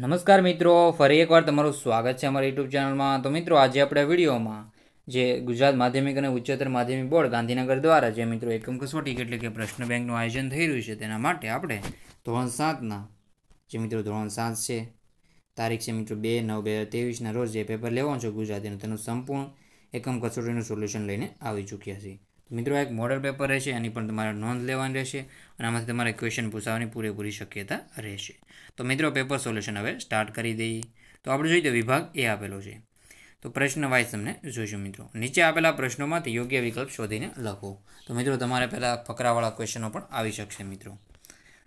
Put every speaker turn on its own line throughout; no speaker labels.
નમસ્કાર મિત્રો ફરી એકવાર તમારું સ્વાગત છે અમારા યુટ્યુબ ચેનલમાં તો મિત્રો આજે આપણે વિડીયોમાં જે ગુજરાત માધ્યમિક અને ઉચ્ચતર માધ્યમિક બોર્ડ ગાંધીનગર દ્વારા જે મિત્રો એકમ કસોટી એટલે કે પ્રશ્ન બેંકનું આયોજન થઈ રહ્યું છે તેના માટે આપણે ધોરણ સાતના જે મિત્રો ધોરણ સાત છે તારીખ છે મિત્રો બે નવ બે હજાર તેવીસના રોજ જે પેપર લેવાનું છે ગુજરાતીનું તેનું સંપૂર્ણ એકમ કસોટીનું સોલ્યુશન લઈને આવી ચૂક્યા છીએ મિત્રો એક મોડલ પેપર રહેશે એની પણ તમારે નોંધ લેવાની રહેશે અને આમાંથી તમારે ક્વેશ્ચન પૂછવાની પૂરેપૂરી શક્યતા રહેશે તો મિત્રો પેપર સોલ્યુશન હવે સ્ટાર્ટ કરી દઈએ તો આપણે જોઈએ તો વિભાગ એ આપેલો છે તો પ્રશ્ન વાઇઝ તમને જોઈશું મિત્રો નીચે આપેલા પ્રશ્નોમાંથી યોગ્ય વિકલ્પ શોધીને લખો તો મિત્રો તમારે પહેલાં ફકરાવાળા ક્વેશ્ચનો પણ આવી શકશે મિત્રો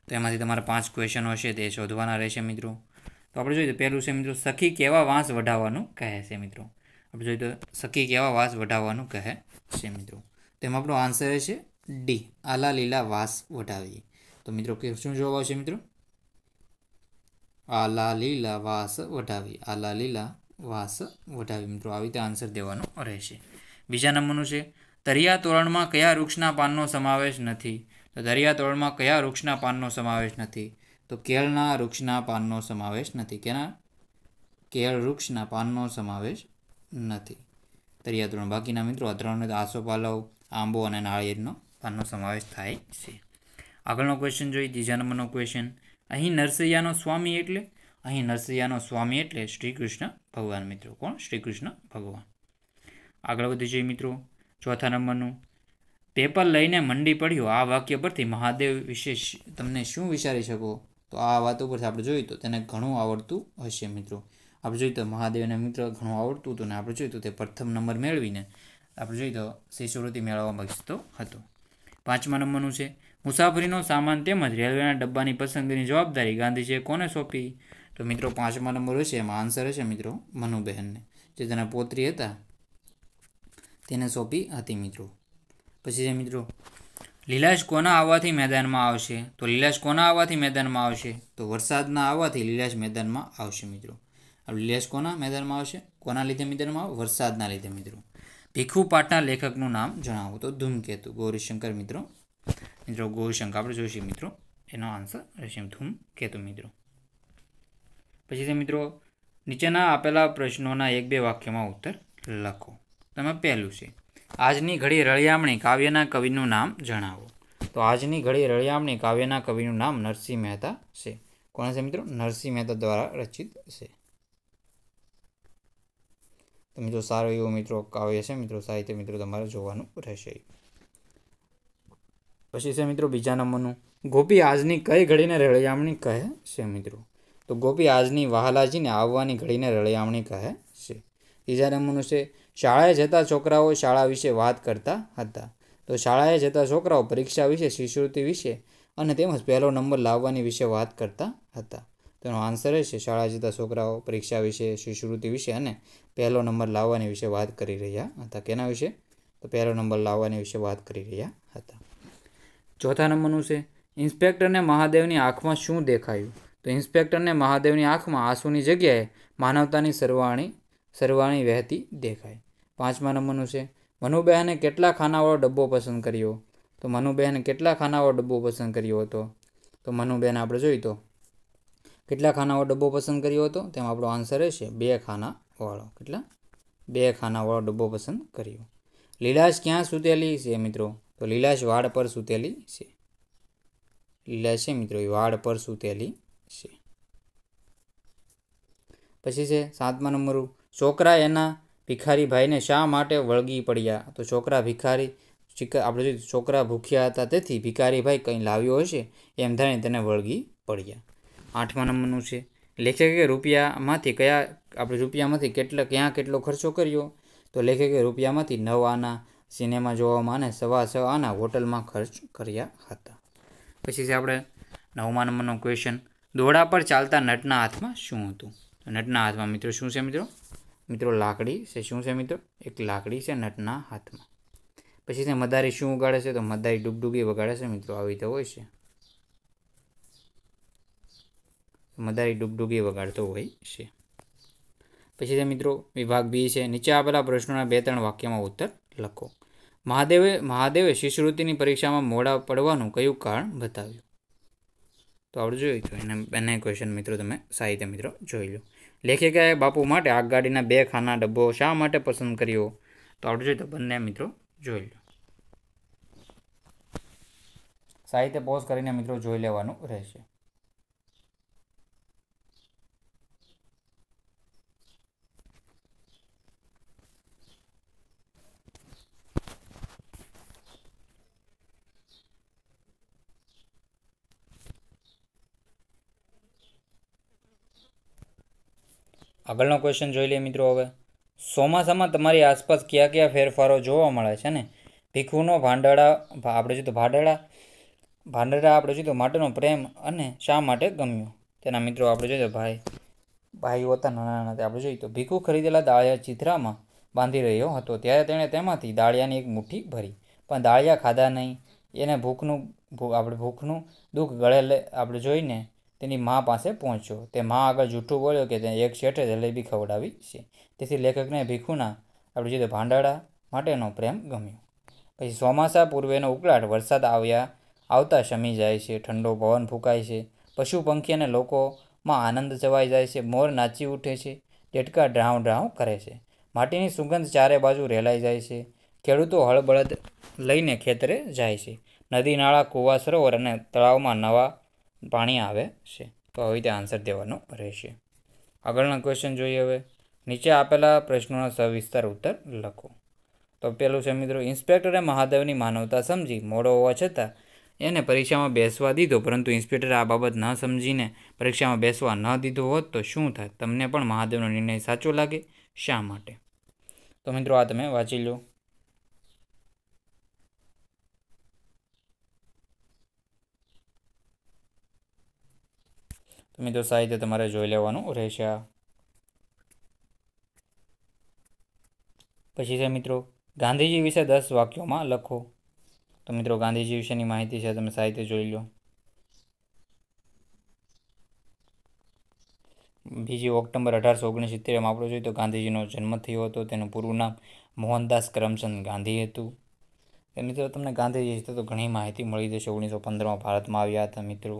તો એમાંથી તમારા પાંચ ક્વેશ્ચનો હશે તે શોધવાના રહેશે મિત્રો તો આપણે જોઈએ તો પહેલું છે મિત્રો સખી કેવા વાંસ વઢાવવાનું કહે છે મિત્રો આપણે જોઈએ તો સખી કેવા વાંસ વઢાવવાનું કહે છે મિત્રો તેમાં આપણો આન્સર છે ડી આલા લીલા વાસ વટાવી તો મિત્રો કે શું જવાબ આવશે મિત્રો આલા લીલા વાસ વટાવી આલા લીલા વાસ વટાવી મિત્રો આવી રીતે આન્સર દેવાનો રહેશે બીજા નંબરનું છે તરિયા તોરણમાં કયા વૃક્ષના પાનનો સમાવેશ નથી તો દરિયા તોરણમાં કયા વૃક્ષના પાનનો સમાવેશ નથી તો કેળના વૃક્ષના પાનનો સમાવેશ નથી કેના કેળ વૃક્ષના પાનનો સમાવેશ નથી તરિયા તોરણ બાકીના મિત્રો આ ત્રણ આસોપાલવ આંબો અને નાળિયેરનો પાનનો સમાવેશ થાય છે આગળનો ક્વેશ્ચન જોઈએ ત્રીજા નંબરનો ક્વેશ્ચન અહીં નરસૈયાનો સ્વામી એટલે અહીં નરસૈયાનો સ્વામી એટલે શ્રી કૃષ્ણ ભગવાન મિત્રો કોણ શ્રી કૃષ્ણ ભગવાન આગળ વધી જોઈએ મિત્રો ચોથા નંબરનું પેપર લઈને મંડી પડ્યો આ વાક્ય પરથી મહાદેવ વિશે તમને શું વિચારી શકો તો આ વાત ઉપરથી આપણે જોઈએ તો તેને ઘણું આવડતું હશે મિત્રો આપણે જોઈએ તો મહાદેવને મિત્રો ઘણું આવડતું હતું ને આપણે જોઈએ તો તે પ્રથમ નંબર મેળવીને આપણે જોઈએ તો શિષ્યવૃત્તિ મેળવવા માંગતો હતો પાંચમા નંબરનું છે મુસાફરીનો સામાન તેમજ રેલવેના ડબ્બાની પસંદગીની જવાબદારી ગાંધીજીએ કોને સોંપી તો મિત્રો પાંચમા નંબર હશે એમાં આન્સર હશે મિત્રો મનુબહેનને જે તેના પોત્રી હતા તેને સોંપી હતી મિત્રો પછી છે મિત્રો લીલાશ કોના આવવાથી મેદાનમાં આવશે તો લીલાશ કોના આવવાથી મેદાનમાં આવશે તો વરસાદના આવવાથી લીલાશ મેદાનમાં આવશે મિત્રો લીલાશ કોના મેદાનમાં આવશે કોના લીધે મેદાનમાં વરસાદના લીધે મિત્રો ભીખુ પાટના લેખકનું નામ જણાવો તો ધૂમકેતુ ગૌરીશંકર મિત્રો મિત્રો ગૌરીશંકર આપણે જોઈશું મિત્રો એનો આન્સર રહેશે ધૂમકેતુ મિત્રો પછી છે મિત્રો નીચેના આપેલા પ્રશ્નોના એક બે વાક્યમાં ઉત્તર લખો તમે પહેલું છે આજની ઘડી રળિયામણી કાવ્યના કવિનું નામ જણાવો તો આજની ઘડી રળિયામણી કાવ્યના કવિનું નામ નરસિંહ મહેતા છે કોણ છે મિત્રો નરસિંહ મહેતા દ્વારા રચિત છે તો મિત્રો સારો એવો મિત્રો કાવ્ય છે મિત્રો સાહિત્ય મિત્રો તમારે જોવાનું રહેશે પછી છે મિત્રો બીજા નંબરનું ગોપી આજની કઈ ઘડીને રળિયામણી કહે છે મિત્રો તો ગોપી આજની વહાલાજીને આવવાની ઘડીને રળિયામણી કહે છે ત્રીજા નંબરનું છે શાળાએ જતા છોકરાઓ શાળા વિશે વાત કરતા હતા તો શાળાએ જતા છોકરાઓ પરીક્ષા વિશે શિષ્યવૃત્તિ વિશે અને તેમજ પહેલો નંબર લાવવાની વિશે વાત કરતા હતા તેનો આન્સર છે શાળા જતા છોકરાઓ પરીક્ષા વિશે શિષ્યવૃત્તિ વિશે અને પહેલો નંબર લાવવાની વિશે વાત કરી રહ્યા હતા કેના વિશે તો પહેલો નંબર લાવવાની વિશે વાત કરી રહ્યા હતા ચોથા નંબરનું છે ઇન્સ્પેક્ટરને મહાદેવની આંખમાં શું દેખાયું તો ઇન્સ્પેક્ટરને મહાદેવની આંખમાં આંસુની જગ્યાએ માનવતાની સરવાણી સરવાણી વહેતી દેખાય પાંચમા નંબરનું છે મનુબહેને કેટલા ખાનાવાળો ડબ્બો પસંદ કર્યો તો મનુબહેને કેટલા ખાનાવાળો ડબ્બો પસંદ કર્યો હતો તો મનુબહેન આપણે જોઈએ તો કેટલા ખાનાવાળો ડબ્બો પસંદ કર્યો હતો તેમાં આપણો આન્સર રહેશે બે ખાનાવાળો કેટલા બે ખાનાવાળો ડબ્બો પસંદ કર્યો લીલાશ ક્યાં સૂતેલી છે મિત્રો તો લીલાશ વાડ પર સૂતેલી છે લીલાશ છે મિત્રો એ વાડ પર સૂતેલી છે પછી છે સાતમા નંબર છોકરા એના ભિખારીભાઈને શા માટે વળગી પડ્યા તો છોકરા ભિખારી આપણે જોઈએ છોકરા ભૂખ્યા હતા તેથી ભિખારીભાઈ કંઈ લાવ્યો હશે એમ ધારીને તેને વળગી પડ્યા આઠમા નંબરનું છે લેખકે રૂપિયામાંથી કયા આપણે રૂપિયામાંથી કેટલા ક્યાં કેટલો ખર્ચો કર્યો તો લેખકે રૂપિયામાંથી નવ આના સિનેમા જોવામાં અને સવા સવા આના હોટલમાં ખર્ચ કર્યા હતા પછી છે આપણે નવમા નંબરનો ક્વેશ્ચન દોડા પર ચાલતા નટના હાથમાં શું હતું નટના હાથમાં મિત્રો શું છે મિત્રો મિત્રો લાકડી છે શું છે મિત્રો એક લાકડી છે નટના હાથમાં પછી છે મદારી શું ઉગાડે છે તો મદારી ડૂબડૂબી વગાડે છે મિત્રો આવી રીતે હોય છે મદારી ડૂબડૂબી વગાડતો હોય છે પછી છે મિત્રો વિભાગ બી છે નીચે આપેલા પ્રશ્નોના બે ત્રણ વાક્યમાં ઉત્તર લખો મહાદેવે મહાદેવે શિષ્યવૃત્તિની પરીક્ષામાં મોડા પડવાનું કયું કારણ બતાવ્યું તો આપણે જોયું તો એને બંને ક્વેશ્ચન મિત્રો તમે સાહિત્ય મિત્રો જોઈ લો લેખિકાએ બાપુ માટે આગગાડીના બે ખાના ડબ્બો શા માટે પસંદ કર્યો તો આપણે જોયું તો બંને મિત્રો જોઈ લો સાહિત્ય પોઝ કરીને મિત્રો જોઈ લેવાનું રહેશે આગળનો ક્વેશ્ચન જોઈ લઈએ મિત્રો હવે ચોમાસામાં તમારી આસપાસ કયા કયા ફેરફારો જોવા મળે છે ને ભીખુનો ભાંડળા આપણે જોઈએ તો ભાંડળા ભાંડળા આપણે જોઈએ તો માટેનો પ્રેમ અને શા માટે ગમ્યું તેના મિત્રો આપણે જોઈએ તો ભાઈ ભાઈ હોતા નાના નાના આપણે જોઈએ તો ભીખુ ખરીદેલા દાળિયા ચિત્રામાં બાંધી રહ્યો હતો ત્યારે તેણે તેમાંથી દાળિયાની એક મુઠ્ઠી ભરી પણ દાળિયા ખાધા નહીં એને ભૂખનું આપણે ભૂખનું દુઃખ ગળે આપણે જોઈને તેની મા પાસે પહોંચ્યો તે મા આગળ જૂઠું બોલ્યો કે તેને એક શેઠે જલેબી ખવડાવી છે તેથી લેખકને ભીખુના આપણે જોઈએ ભાંડાળા માટેનો પ્રેમ ગમ્યો પછી ચોમાસા પૂર્વેનો ઉકળાટ વરસાદ આવ્યા આવતા શમી જાય છે ઠંડો પવન ફૂંકાય છે પશુ પંખી અને લોકોમાં આનંદ છવાઈ જાય છે મોર નાચી ઉઠે છે ટેટકા ડ્રાઉ ડ્રાઉં કરે છે માટીની સુગંધ ચારે બાજુ રેલાઈ જાય છે ખેડૂતો હળબળદ લઈને ખેતરે જાય છે નદી નાળા કૂવા સરોવર અને તળાવમાં નવા પાણી આવે છે તો આવી રીતે આન્સર દેવાનો રહેશે આગળના ક્વેશ્ચન જોઈએ હવે નીચે આપેલા પ્રશ્નોનો સવિસ્તાર ઉત્તર લખો તો પેલું છે મિત્રો ઇન્સ્પેક્ટરે મહાદેવની માનવતા સમજી મોડો હોવા છતાં એને પરીક્ષામાં બેસવા દીધો પરંતુ ઇન્સ્પેક્ટરે આ બાબત ન સમજીને પરીક્ષામાં બેસવા ન દીધો હોત તો શું થાય તમને પણ મહાદેવનો નિર્ણય સાચો લાગે શા માટે તો મિત્રો આ તમે વાંચી લો તો મિત્રો સાહિત્ય તમારે જોઈ લેવાનું રહેશે પછી છે મિત્રો ગાંધીજી વિશે દસ વાક્યોમાં લખો તો મિત્રો ગાંધીજી વિશેની માહિતી છે તમે સાહિત્ય જોઈ લો બીજી ઓક્ટોબર અઢારસો ઓગણસિત્તેરમાં આપણે જોઈએ તો ગાંધીજીનો જન્મ થયો હતો તેનું પૂરું નામ મોહનદાસ કરમચંદ ગાંધી હતું મિત્રો તમને ગાંધીજી વિશે તો ઘણી માહિતી મળી જશે ઓગણીસો પંદરમાં ભારતમાં આવ્યા હતા મિત્રો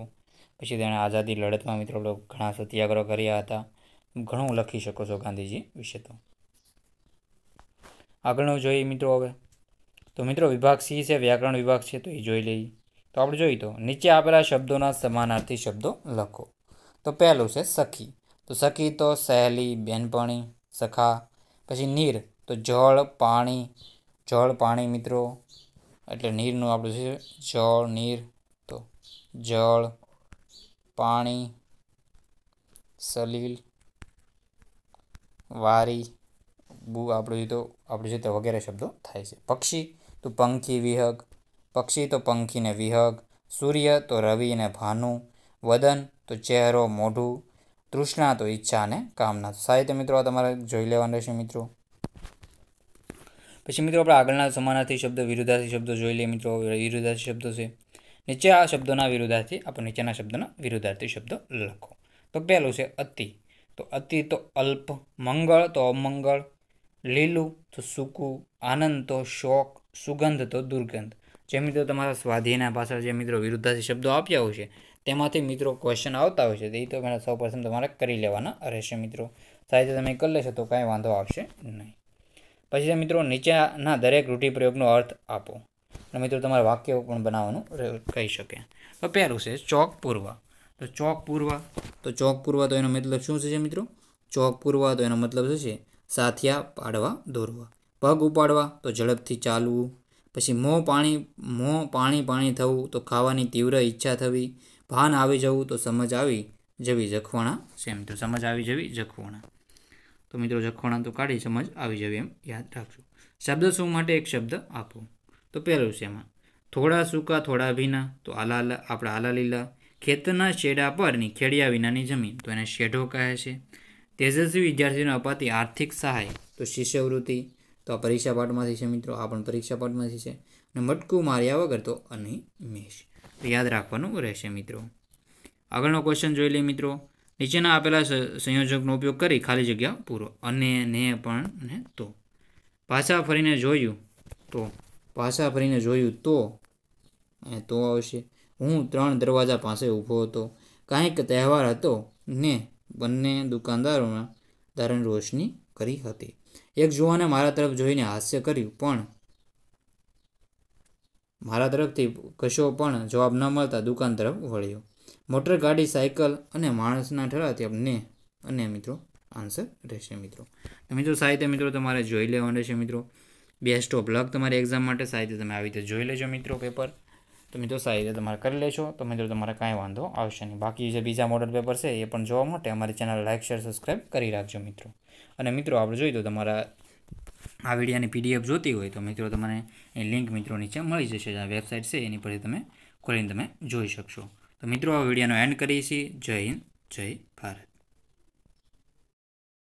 પછી તેણે આઝાદી લડતમાં મિત્રો ઘણા સત્યાગ્રહ કર્યા હતા ઘણું લખી શકો છો ગાંધીજી વિશે તો આગળનું જોઈએ મિત્રો હવે તો મિત્રો વિભાગ સી છે વ્યાકરણ વિભાગ છે તો એ જોઈ લઈએ તો આપણે જોઈએ તો નીચે આપેલા શબ્દોના સમાનાર્થી શબ્દો લખો તો પહેલું છે સખી તો સખી તો સહેલી બેનપણી સખા પછી નીર તો જળ પાણી જળ પાણી મિત્રો એટલે નીરનું આપણું છે જળ નીર તો જળ પાણી સલીલ વારી બુ આપણું તો આપણું છે વગેરે શબ્દો થાય છે પક્ષી તો પંખી વિહગ પક્ષી તો પંખીને વિહગ સૂર્ય તો રવિ અને ભાનુ વદન તો ચહેરો મોઢું તૃષ્ણા તો ઈચ્છા અને કામના સાહિત્ય મિત્રો આ તમારે જોઈ લેવાના રહેશે મિત્રો પછી મિત્રો આપણે આગળના સમાનાર્થી શબ્દ વિરુદ્ધાથી શબ્દો જોઈ લઈએ મિત્રો વિરુદ્ધાથી શબ્દો છે નીચે આ શબ્દોના વિરુદ્ધાર્થી આપણે નીચેના શબ્દના વિરુદ્ધાર્થી શબ્દ લખો તો પહેલું છે અતિ તો અતિ તો અલ્પ મંગળ તો અમંગળ લીલું તો સૂકું આનંદ તો શોક સુગંધ તો દુર્ગંધ જે મિત્રો તમારા સ્વાધીના પાછળ જે મિત્રો વિરુદ્ધાર્થી શબ્દો આપ્યા હોય છે તેમાંથી મિત્રો ક્વેશ્ચન આવતા હોય છે તે તો મેં સૌ પ્રથમ તમારે કરી લેવાના રહેશે મિત્રો સાહિત્ય તમે કરી લેશો તો કાંઈ વાંધો આવશે નહીં પછી મિત્રો નીચેના દરેક રૂઢિપ્રયોગનો અર્થ આપો અને મિત્રો તમારે વાક્યો પણ બનાવવાનું કહી શકે તો પહેલું છે ચોક પૂરવા તો ચોક પૂરવા તો ચોક પૂરવા તો એનો મતલબ શું છે મિત્રો ચોક પૂરવા તો એનો મતલબ શું છે સાથિયા પાડવા દોરવા પગ ઉપાડવા તો ઝડપથી ચાલવું પછી મોં પાણી મોં પાણી પાણી થવું તો ખાવાની તીવ્ર ઈચ્છા થવી ભાન આવી જવું તો સમજ આવી જવી જખવાણા છે મિત્રો સમજ આવી જવી જખવાણા તો મિત્રો જખવાણા તો કાઢી સમજ આવી જવી એમ યાદ રાખજો શબ્દ શું માટે એક શબ્દ આપો તો પહેલું છે એમાં થોડા સૂકા થોડા ભીના તો આલા આપણા આલા લીલા ખેતરના શેડા પરની ખેડિયા વિનાની જમીન તો એને શેઢો કહે છે તેજસ્વી વિદ્યાર્થીઓને અપાતી આર્થિક સહાય તો શિષ્યવૃત્તિ તો આ પરીક્ષા પાઠમાંથી છે મિત્રો આ પણ પરીક્ષા પાઠમાંથી છે અને મટકું માર્યા વગર તો અને મેષ તો યાદ રાખવાનું રહેશે મિત્રો આગળનો ક્વેશ્ચન જોઈ લઈએ મિત્રો નીચેના આપેલા સંયોજકનો ઉપયોગ કરી ખાલી જગ્યા પૂરો અને ને પણ ને તો પાછા ફરીને જોયું તો પાછા ફરીને જોયું તો તો આવશે હું ત્રણ દરવાજા પાસે ઊભો હતો કાંઈક તહેવાર હતો ને બંને દુકાનદારોના ધારણ રોશની કરી હતી એક જુવાને મારા તરફ જોઈને હાસ્ય કર્યું પણ મારા તરફથી કશો પણ જવાબ ન મળતા દુકાન તરફ વળ્યો મોટર ગાડી સાયકલ અને માણસના ઠરાથી આપણે અને મિત્રો આન્સર રહેશે મિત્રો તો મિત્રો સાહિત્ય મિત્રો તમારે જોઈ લેવાનું રહેશે મિત્રો બેસ્ટ ઓફ લક તમારી એક્ઝામ માટે સાહિત્ય તમે આવી રીતે જોઈ લેજો મિત્રો પેપર તો મિત્રો સારી રીતે તમારે કરી લેશો તો મિત્રો તમારે કાંઈ વાંધો આવશે નહીં બાકી જે બીજા મોડલ પેપર છે એ પણ જોવા માટે અમારી ચેનલ લાઇક શેર સબસ્ક્રાઈબ કરી રાખજો મિત્રો અને મિત્રો આપણે જોઈએ તો તમારા આ વિડીયાની પીડીએફ જોતી હોય તો મિત્રો તમને એ લિંક મિત્રો નીચે મળી જશે જ્યાં વેબસાઇટ છે એની પરથી તમે ખોલીને તમે જોઈ શકશો તો મિત્રો આ વિડીયોનો એન્ડ કરીએ છીએ જય હિન્દ જય ભારત